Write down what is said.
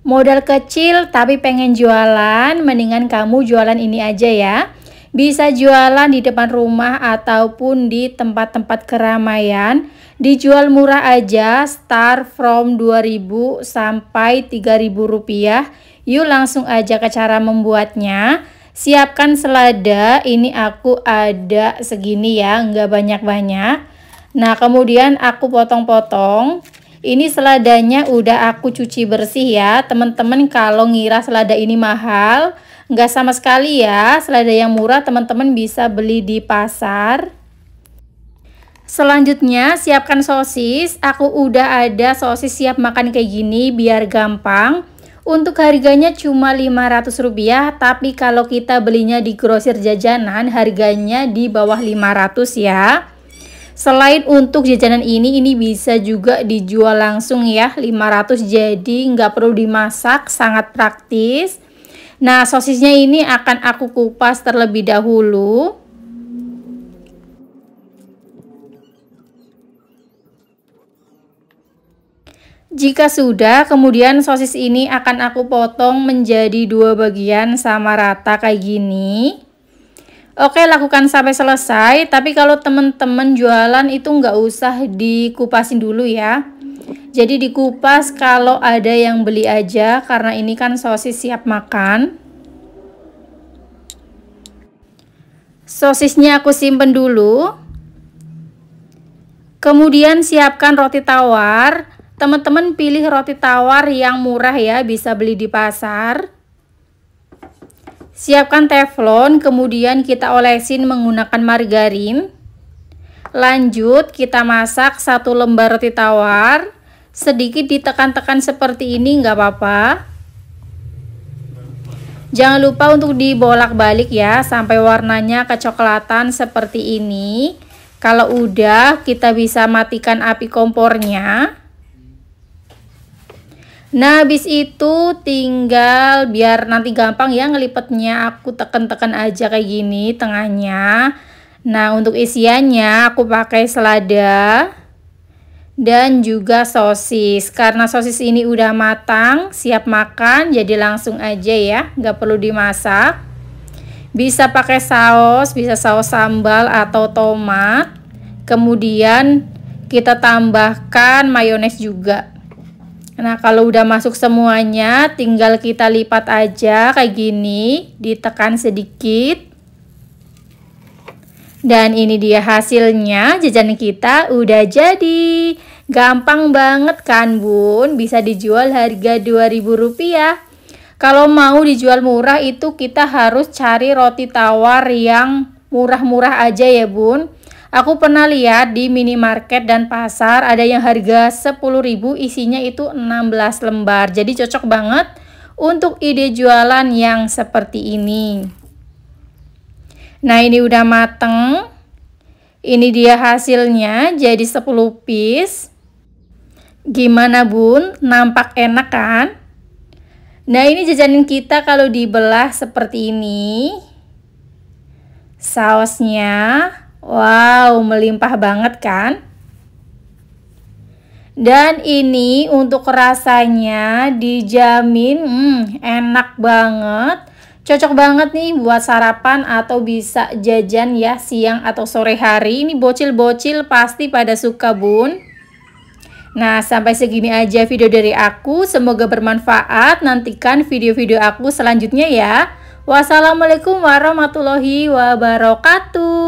Modal kecil tapi pengen jualan, mendingan kamu jualan ini aja ya. Bisa jualan di depan rumah ataupun di tempat-tempat keramaian. Dijual murah aja, start from 2000 sampai 3000 rupiah. Yuk langsung aja ke cara membuatnya. Siapkan selada, ini aku ada segini ya, nggak banyak-banyak. Nah, kemudian aku potong-potong. Ini seladanya udah aku cuci bersih ya. Teman-teman kalau ngira selada ini mahal, nggak sama sekali ya. Selada yang murah teman-teman bisa beli di pasar. Selanjutnya siapkan sosis. Aku udah ada sosis siap makan kayak gini biar gampang. Untuk harganya cuma Rp500, tapi kalau kita belinya di grosir jajanan harganya di bawah 500 ya. Selain untuk jajanan ini, ini bisa juga dijual langsung ya, 500 jadi nggak perlu dimasak, sangat praktis. Nah, sosisnya ini akan aku kupas terlebih dahulu. Jika sudah, kemudian sosis ini akan aku potong menjadi dua bagian sama rata kayak gini. Oke, lakukan sampai selesai. Tapi kalau teman-teman jualan itu nggak usah dikupasin dulu ya. Jadi dikupas kalau ada yang beli aja karena ini kan sosis siap makan. Sosisnya aku simpen dulu. Kemudian siapkan roti tawar. Teman-teman pilih roti tawar yang murah ya, bisa beli di pasar. Siapkan teflon, kemudian kita olesin menggunakan margarin. Lanjut, kita masak satu lembar roti tawar. Sedikit ditekan-tekan seperti ini, nggak apa-apa. Jangan lupa untuk dibolak-balik ya, sampai warnanya kecoklatan seperti ini. Kalau udah, kita bisa matikan api kompornya. Nah, habis itu tinggal biar nanti gampang ya ngelipetnya aku tekan-tekan aja kayak gini tengahnya. Nah, untuk isiannya aku pakai selada dan juga sosis. Karena sosis ini udah matang, siap makan, jadi langsung aja ya, nggak perlu dimasak. Bisa pakai saus, bisa saus sambal atau tomat. Kemudian kita tambahkan mayones juga. Nah, kalau udah masuk semuanya, tinggal kita lipat aja kayak gini, ditekan sedikit. Dan ini dia hasilnya, jajan kita udah jadi. Gampang banget kan, Bun? Bisa dijual harga Rp2.000. Kalau mau dijual murah itu kita harus cari roti tawar yang murah-murah aja ya, Bun. Aku pernah lihat di minimarket dan pasar ada yang harga 10.000 isinya itu 16 lembar. Jadi cocok banget untuk ide jualan yang seperti ini. Nah, ini udah mateng. Ini dia hasilnya jadi 10 piece. Gimana bun? Nampak enak kan? Nah ini jajanan kita kalau dibelah seperti ini. Sausnya. wah. Wow, melimpah banget kan? Dan ini untuk rasanya dijamin hmm, enak banget. Cocok banget nih buat sarapan atau bisa jajan ya siang atau sore hari. Ini bocil-bocil pasti pada suka bun. Nah, sampai segini aja video dari aku. Semoga bermanfaat. Nantikan video-video aku selanjutnya ya. Wassalamualaikum warahmatullahi wabarakatuh.